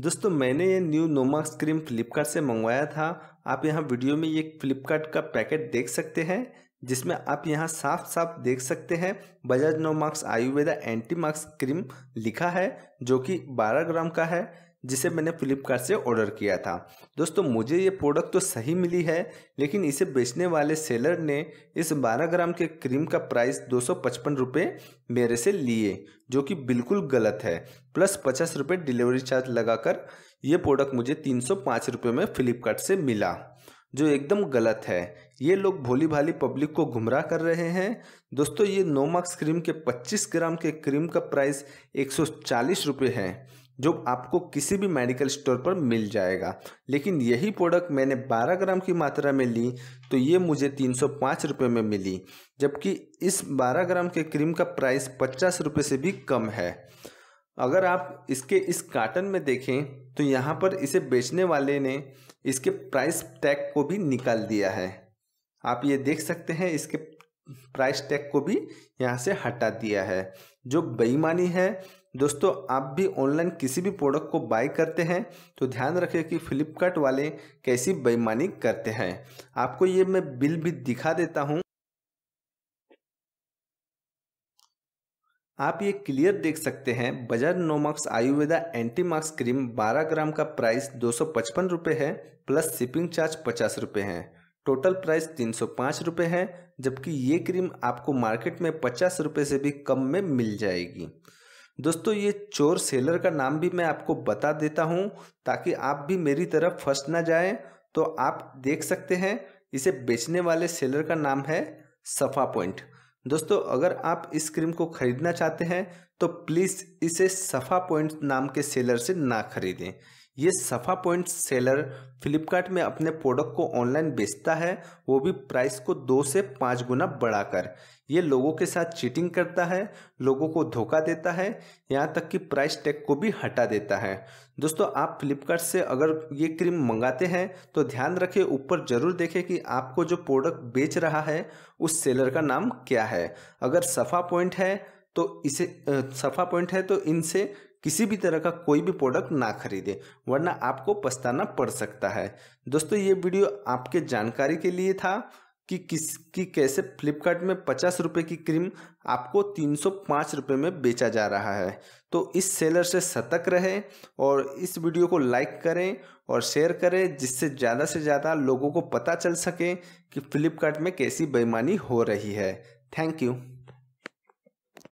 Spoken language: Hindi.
दोस्तों मैंने ये न्यू नोमाक्स क्रीम फ्लिपकार्ट से मंगवाया था आप यहाँ वीडियो में ये फ्लिपकार्ट का पैकेट देख सकते हैं जिसमें आप यहाँ साफ साफ देख सकते हैं Bajaj marks Ayurveda anti marks cream लिखा है जो कि 12 ग्राम का है जिसे मैंने फ्लिपकार्ट से ऑर्डर किया था दोस्तों मुझे ये प्रोडक्ट तो सही मिली है लेकिन इसे बेचने वाले सेलर ने इस 12 ग्राम के क्रीम का प्राइस दो सौ मेरे से लिए जो कि बिल्कुल गलत है प्लस पचास रुपये डिलीवरी चार्ज लगाकर ये प्रोडक्ट मुझे तीन सौ में फ्लिपकार्ट से मिला जो एकदम गलत है ये लोग भोली भाली पब्लिक को गुमराह कर रहे हैं दोस्तों ये नोमाक्स क्रीम के 25 ग्राम के क्रीम का प्राइस एक सौ है जो आपको किसी भी मेडिकल स्टोर पर मिल जाएगा लेकिन यही प्रोडक्ट मैंने 12 ग्राम की मात्रा में ली तो ये मुझे तीन सौ रुपये में मिली जबकि इस 12 ग्राम के क्रीम का प्राइस पचास रुपये से भी कम है अगर आप इसके इस कार्टन में देखें तो यहाँ पर इसे बेचने वाले ने इसके प्राइस टैग को भी निकाल दिया है आप ये देख सकते हैं इसके प्राइस टैग को भी यहाँ से हटा दिया है जो बेईमानी है दोस्तों आप भी ऑनलाइन किसी भी प्रोडक्ट को बाय करते हैं तो ध्यान रखें कि फ्लिपकार्ट वाले कैसी बेईमानी करते हैं आपको ये मैं बिल भी दिखा देता हूँ आप ये क्लियर देख सकते हैं Bajaj Nomarks Ayurveda anti marks cream 12 gram का प्राइस दो सौ है प्लस शिपिंग चार्ज पचास रुपये है टोटल प्राइस तीन सौ है जबकि ये क्रीम आपको मार्केट में पचास रुपये से भी कम में मिल जाएगी दोस्तों ये चोर सेलर का नाम भी मैं आपको बता देता हूँ ताकि आप भी मेरी तरफ फंस ना जाए तो आप देख सकते हैं इसे बेचने वाले सेलर का नाम है सफ़ा पॉइंट दोस्तों अगर आप इस क्रीम को ख़रीदना चाहते हैं तो प्लीज़ इसे सफ़ा पॉइंट नाम के सेलर से ना ख़रीदें ये सफ़ा पॉइंट सेलर फ्लिपकार्ट में अपने प्रोडक्ट को ऑनलाइन बेचता है वो भी प्राइस को दो से पाँच गुना बढ़ाकर ये लोगों के साथ चीटिंग करता है लोगों को धोखा देता है यहाँ तक कि प्राइस टैग को भी हटा देता है दोस्तों आप फ्लिपकार्ट से अगर ये क्रीम मंगाते हैं तो ध्यान रखें ऊपर ज़रूर देखें कि आपको जो प्रोडक्ट बेच रहा है उस सेलर का नाम क्या है अगर सफ़ा पॉइंट है तो इसे सफ़ा पॉइंट है तो इनसे किसी भी तरह का कोई भी प्रोडक्ट ना खरीदें वरना आपको पछताना पड़ सकता है दोस्तों ये वीडियो आपके जानकारी के लिए था कि किस कि कैसे फ्लिपकार्ट में पचास रुपये की क्रीम आपको तीन सौ पाँच रुपये में बेचा जा रहा है तो इस सेलर से सतर्क रहें और इस वीडियो को लाइक करें और शेयर करें जिससे ज़्यादा से ज़्यादा लोगों को पता चल सके कि फ्लिपकार्ट में कैसी बेईमानी हो रही है थैंक यू